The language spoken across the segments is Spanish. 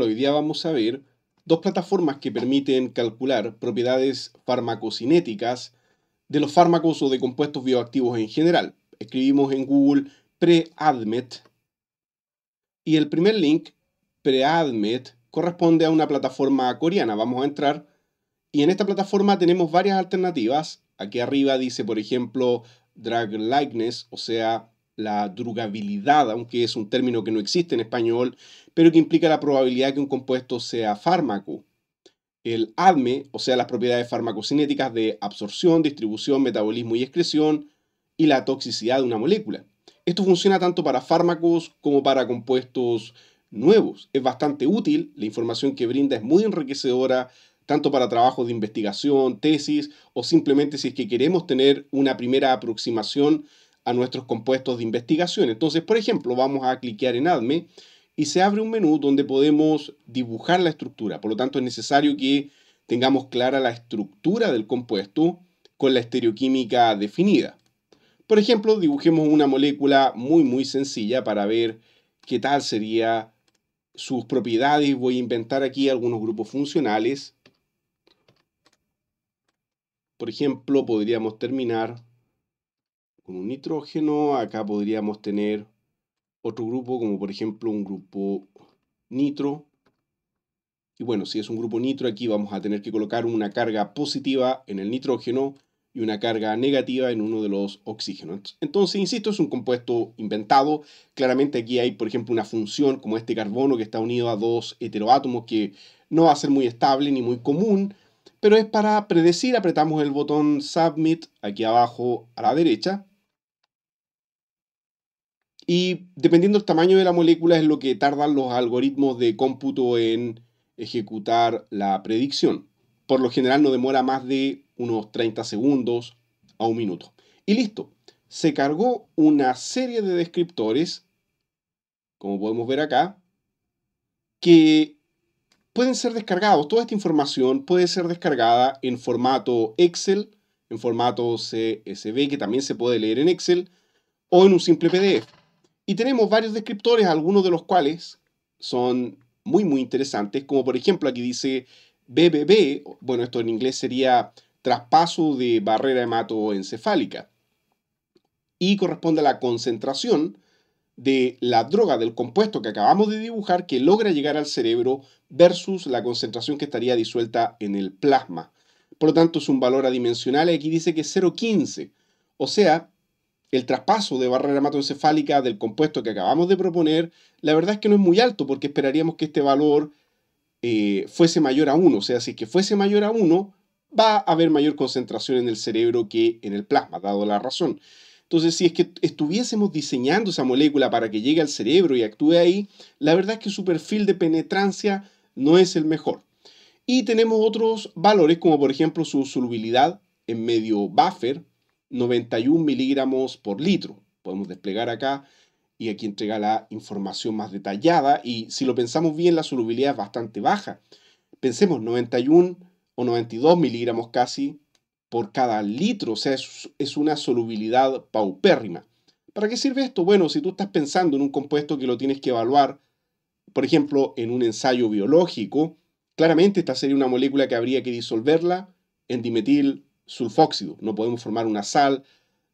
hoy día vamos a ver dos plataformas que permiten calcular propiedades farmacocinéticas de los fármacos o de compuestos bioactivos en general. Escribimos en Google PreAdmet y el primer link, PreAdmet, corresponde a una plataforma coreana. Vamos a entrar y en esta plataforma tenemos varias alternativas. Aquí arriba dice, por ejemplo, Drug Likeness, o sea, la drugabilidad, aunque es un término que no existe en español, pero que implica la probabilidad que un compuesto sea fármaco. El ADME, o sea, las propiedades farmacocinéticas de absorción, distribución, metabolismo y excreción, y la toxicidad de una molécula. Esto funciona tanto para fármacos como para compuestos nuevos. Es bastante útil, la información que brinda es muy enriquecedora, tanto para trabajos de investigación, tesis o simplemente si es que queremos tener una primera aproximación a nuestros compuestos de investigación. Entonces, por ejemplo, vamos a cliquear en ADME y se abre un menú donde podemos dibujar la estructura. Por lo tanto, es necesario que tengamos clara la estructura del compuesto con la estereoquímica definida. Por ejemplo, dibujemos una molécula muy muy sencilla para ver qué tal serían sus propiedades. Voy a inventar aquí algunos grupos funcionales. Por ejemplo, podríamos terminar un nitrógeno, acá podríamos tener otro grupo, como por ejemplo un grupo nitro. Y bueno, si es un grupo nitro, aquí vamos a tener que colocar una carga positiva en el nitrógeno y una carga negativa en uno de los oxígenos. Entonces, insisto, es un compuesto inventado. Claramente aquí hay, por ejemplo, una función como este carbono que está unido a dos heteroátomos que no va a ser muy estable ni muy común, pero es para predecir. Apretamos el botón Submit aquí abajo a la derecha y dependiendo del tamaño de la molécula es lo que tardan los algoritmos de cómputo en ejecutar la predicción. Por lo general no demora más de unos 30 segundos a un minuto. Y listo, se cargó una serie de descriptores, como podemos ver acá, que pueden ser descargados. Toda esta información puede ser descargada en formato Excel, en formato CSV, que también se puede leer en Excel, o en un simple PDF. Y tenemos varios descriptores, algunos de los cuales son muy, muy interesantes, como por ejemplo aquí dice BBB, bueno, esto en inglés sería traspaso de barrera hematoencefálica, y corresponde a la concentración de la droga, del compuesto que acabamos de dibujar, que logra llegar al cerebro versus la concentración que estaría disuelta en el plasma. Por lo tanto, es un valor adimensional y aquí dice que es 0,15, o sea, el traspaso de barrera hematoencefálica del compuesto que acabamos de proponer, la verdad es que no es muy alto porque esperaríamos que este valor eh, fuese mayor a 1. O sea, si es que fuese mayor a 1, va a haber mayor concentración en el cerebro que en el plasma, dado la razón. Entonces, si es que estuviésemos diseñando esa molécula para que llegue al cerebro y actúe ahí, la verdad es que su perfil de penetrancia no es el mejor. Y tenemos otros valores, como por ejemplo su solubilidad en medio buffer, 91 miligramos por litro. Podemos desplegar acá y aquí entrega la información más detallada y si lo pensamos bien la solubilidad es bastante baja. Pensemos 91 o 92 miligramos casi por cada litro, o sea, es, una solubilidad paupérrima. ¿Para qué sirve esto? Bueno, si tú estás pensando en un compuesto que lo tienes que evaluar, por ejemplo, en un ensayo biológico, claramente esta sería una molécula que habría que disolverla en dimetil sulfóxido. No podemos formar una sal,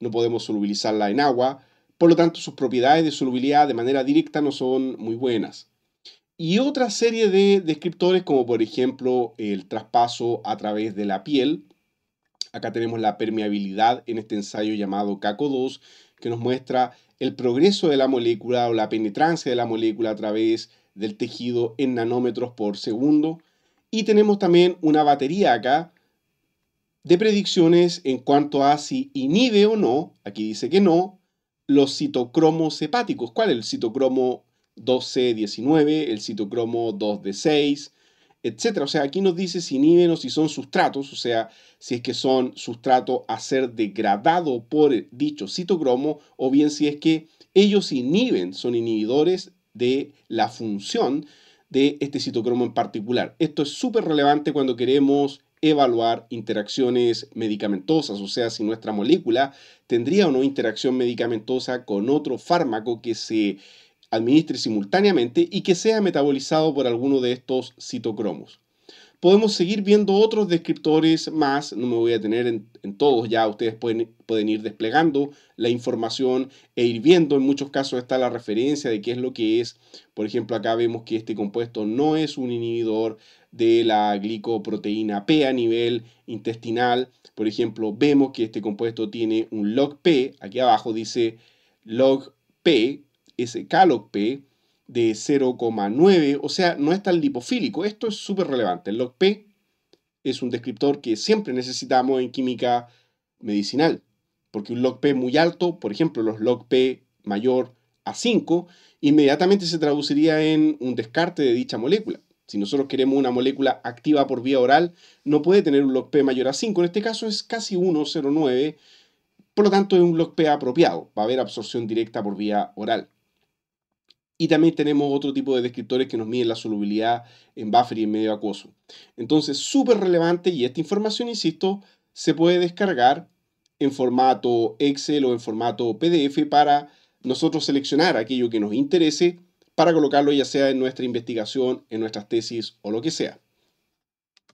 no podemos solubilizarla en agua, por lo tanto sus propiedades de solubilidad de manera directa no son muy buenas. Y otra serie de descriptores como por ejemplo el traspaso a través de la piel. Acá tenemos la permeabilidad en este ensayo llamado CACO2 que nos muestra el progreso de la molécula o la penetrancia de la molécula a través del tejido en nanómetros por segundo. Y tenemos también una batería acá de predicciones en cuanto a si inhibe o no, aquí dice que no, los citocromos hepáticos. ¿Cuál? El citocromo 2C19, el citocromo 2D6, etc. O sea, aquí nos dice si inhiben o si son sustratos, o sea, si es que son sustrato a ser degradado por dicho citocromo, o bien si es que ellos inhiben, son inhibidores de la función de este citocromo en particular. Esto es súper relevante cuando queremos evaluar interacciones medicamentosas, o sea, si nuestra molécula tendría o no interacción medicamentosa con otro fármaco que se administre simultáneamente y que sea metabolizado por alguno de estos citocromos. Podemos seguir viendo otros descriptores más, no me voy a tener en, todos ya, ustedes pueden, pueden, ir desplegando la información e ir viendo, en muchos casos está la referencia de qué es lo que es. Por ejemplo, acá vemos que este compuesto no es un inhibidor de la glicoproteína P a nivel intestinal. Por ejemplo, vemos que este compuesto tiene un log P, aquí abajo dice log P, K log P, de 0,9, o sea, no es tan lipofílico. Esto es súper relevante. El log-P es un descriptor que siempre necesitamos en química medicinal, porque un log-P muy alto, por ejemplo, los log-P mayor a 5, inmediatamente se traduciría en un descarte de dicha molécula. Si nosotros queremos una molécula activa por vía oral, no puede tener un log P mayor a 5. En este caso es casi 1,09, por lo tanto es un log P apropiado. Va a haber absorción directa por vía oral. Y también tenemos otro tipo de descriptores que nos miden la solubilidad en buffer y en medio acuoso. Entonces, súper relevante y esta información, insisto, se puede descargar en formato Excel o en formato PDF para nosotros seleccionar aquello que nos interese para colocarlo ya sea en nuestra investigación, en nuestras tesis o lo que sea.